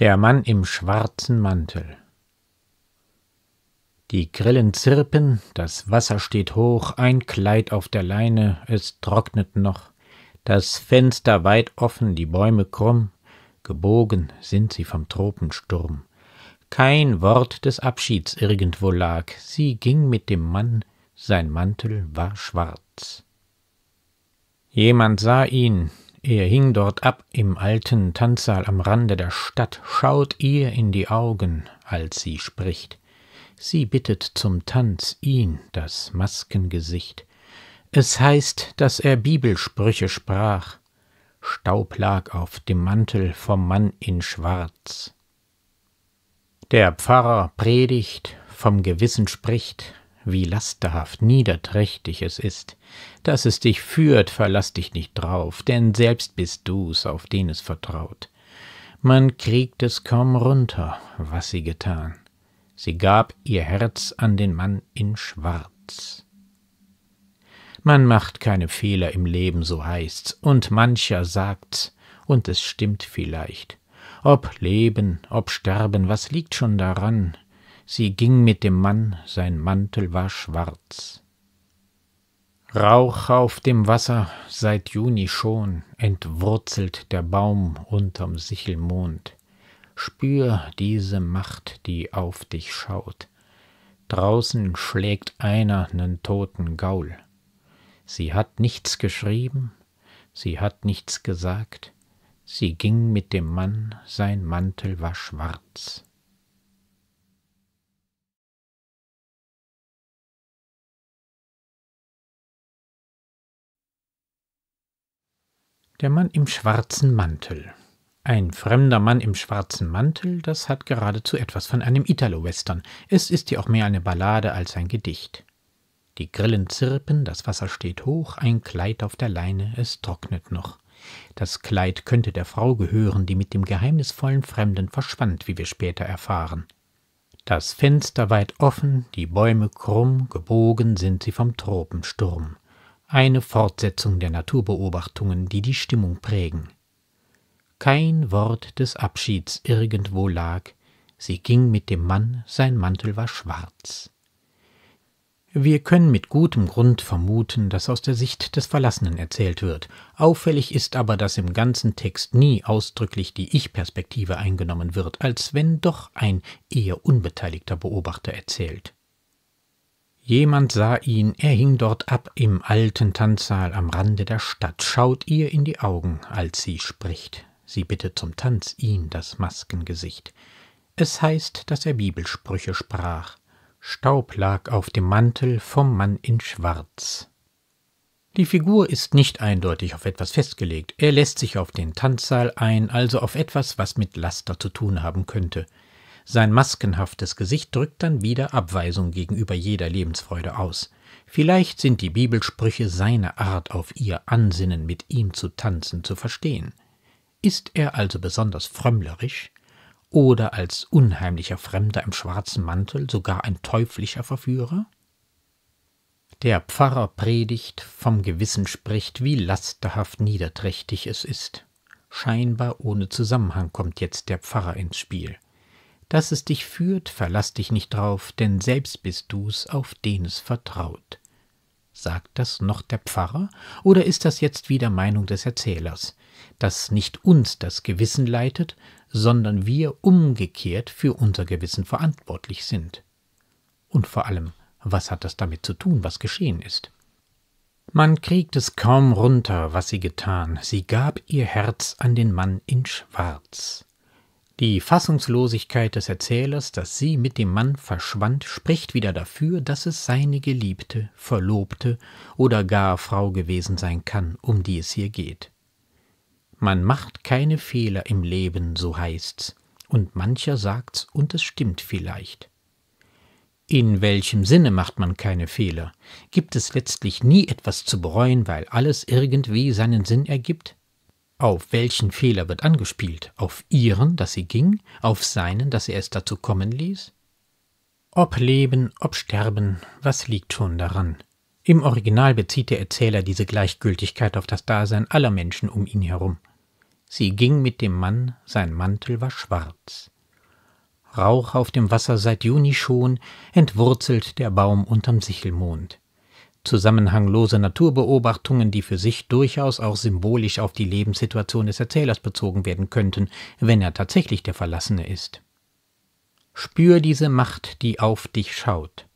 Der Mann im schwarzen Mantel. Die Grillen zirpen, das Wasser steht hoch, ein Kleid auf der Leine, es trocknet noch, das Fenster weit offen, die Bäume krumm, gebogen sind sie vom Tropensturm. Kein Wort des Abschieds irgendwo lag, sie ging mit dem Mann, sein Mantel war schwarz. Jemand sah ihn, er hing dort ab im alten Tanzsaal am Rande der Stadt, schaut ihr in die Augen, als sie spricht. Sie bittet zum Tanz ihn, das Maskengesicht. Es heißt, dass er Bibelsprüche sprach. Staub lag auf dem Mantel vom Mann in Schwarz. Der Pfarrer predigt, vom Gewissen spricht, wie lasterhaft niederträchtig es ist. Dass es dich führt, verlass dich nicht drauf, denn selbst bist du's, auf den es vertraut. Man kriegt es kaum runter, was sie getan. Sie gab ihr Herz an den Mann in Schwarz. Man macht keine Fehler im Leben, so heißt's, und mancher sagt's, und es stimmt vielleicht. Ob Leben, ob Sterben, was liegt schon daran? Sie ging mit dem Mann, sein Mantel war schwarz. Rauch auf dem Wasser, seit Juni schon, entwurzelt der Baum unterm Sichelmond. Spür diese Macht, die auf dich schaut. Draußen schlägt einer nen toten Gaul. Sie hat nichts geschrieben, sie hat nichts gesagt, sie ging mit dem Mann, sein Mantel war schwarz. Der Mann im schwarzen Mantel. Ein fremder Mann im schwarzen Mantel, das hat geradezu etwas von einem Italo-Western. Es ist ja auch mehr eine Ballade als ein Gedicht. Die Grillen zirpen, das Wasser steht hoch, ein Kleid auf der Leine, es trocknet noch. Das Kleid könnte der Frau gehören, die mit dem geheimnisvollen Fremden verschwand, wie wir später erfahren. Das Fenster weit offen, die Bäume krumm, gebogen sind sie vom Tropensturm eine Fortsetzung der Naturbeobachtungen, die die Stimmung prägen. Kein Wort des Abschieds irgendwo lag, sie ging mit dem Mann, sein Mantel war schwarz. Wir können mit gutem Grund vermuten, dass aus der Sicht des Verlassenen erzählt wird. Auffällig ist aber, dass im ganzen Text nie ausdrücklich die Ich-Perspektive eingenommen wird, als wenn doch ein eher unbeteiligter Beobachter erzählt. Jemand sah ihn, er hing dort ab im alten Tanzsaal am Rande der Stadt, schaut ihr in die Augen, als sie spricht. Sie bittet zum Tanz ihn, das Maskengesicht. Es heißt, dass er Bibelsprüche sprach. Staub lag auf dem Mantel vom Mann in Schwarz. Die Figur ist nicht eindeutig auf etwas festgelegt. Er lässt sich auf den Tanzsaal ein, also auf etwas, was mit Laster zu tun haben könnte. Sein maskenhaftes Gesicht drückt dann wieder Abweisung gegenüber jeder Lebensfreude aus. Vielleicht sind die Bibelsprüche seine Art, auf ihr Ansinnen mit ihm zu tanzen, zu verstehen. Ist er also besonders frömmlerisch? Oder als unheimlicher Fremder im schwarzen Mantel sogar ein teuflischer Verführer? Der Pfarrer predigt, vom Gewissen spricht, wie lasterhaft niederträchtig es ist. Scheinbar ohne Zusammenhang kommt jetzt der Pfarrer ins Spiel – dass es dich führt, verlass dich nicht drauf, denn selbst bist du's, auf den es vertraut. Sagt das noch der Pfarrer, oder ist das jetzt wieder Meinung des Erzählers, dass nicht uns das Gewissen leitet, sondern wir umgekehrt für unser Gewissen verantwortlich sind? Und vor allem, was hat das damit zu tun, was geschehen ist? Man kriegt es kaum runter, was sie getan. Sie gab ihr Herz an den Mann in Schwarz. Die Fassungslosigkeit des Erzählers, dass sie mit dem Mann verschwand, spricht wieder dafür, dass es seine Geliebte, Verlobte oder gar Frau gewesen sein kann, um die es hier geht. Man macht keine Fehler im Leben, so heißt's, und mancher sagt's und es stimmt vielleicht. In welchem Sinne macht man keine Fehler? Gibt es letztlich nie etwas zu bereuen, weil alles irgendwie seinen Sinn ergibt? Auf welchen Fehler wird angespielt? Auf ihren, dass sie ging? Auf seinen, dass er es dazu kommen ließ? Ob Leben, ob Sterben, was liegt schon daran? Im Original bezieht der Erzähler diese Gleichgültigkeit auf das Dasein aller Menschen um ihn herum. Sie ging mit dem Mann, sein Mantel war schwarz. Rauch auf dem Wasser seit Juni schon, entwurzelt der Baum unterm Sichelmond zusammenhanglose Naturbeobachtungen, die für sich durchaus auch symbolisch auf die Lebenssituation des Erzählers bezogen werden könnten, wenn er tatsächlich der Verlassene ist. Spür diese Macht, die auf dich schaut.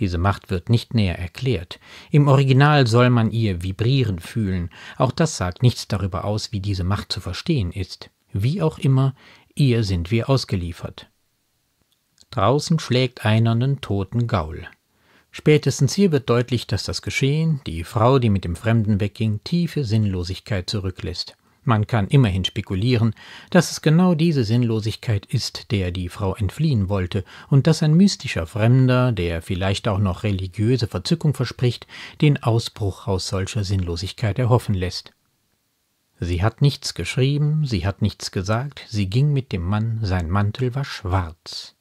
Diese Macht wird nicht näher erklärt. Im Original soll man ihr vibrieren fühlen. Auch das sagt nichts darüber aus, wie diese Macht zu verstehen ist. Wie auch immer, ihr sind wir ausgeliefert. Draußen schlägt einer einen toten Gaul. Spätestens hier wird deutlich, dass das Geschehen, die Frau, die mit dem Fremden wegging, tiefe Sinnlosigkeit zurücklässt. Man kann immerhin spekulieren, dass es genau diese Sinnlosigkeit ist, der die Frau entfliehen wollte, und dass ein mystischer Fremder, der vielleicht auch noch religiöse Verzückung verspricht, den Ausbruch aus solcher Sinnlosigkeit erhoffen lässt. Sie hat nichts geschrieben, sie hat nichts gesagt, sie ging mit dem Mann, sein Mantel war schwarz.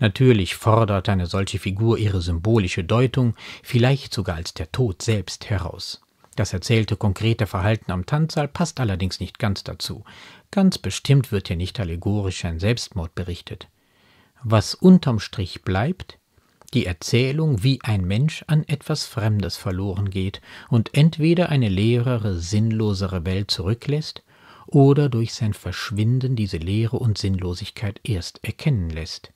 Natürlich fordert eine solche Figur ihre symbolische Deutung, vielleicht sogar als der Tod selbst heraus. Das erzählte konkrete Verhalten am Tanzsaal passt allerdings nicht ganz dazu. Ganz bestimmt wird hier nicht allegorisch ein Selbstmord berichtet. Was unterm Strich bleibt, die Erzählung, wie ein Mensch an etwas Fremdes verloren geht und entweder eine leere, sinnlosere Welt zurücklässt oder durch sein Verschwinden diese Leere und Sinnlosigkeit erst erkennen lässt.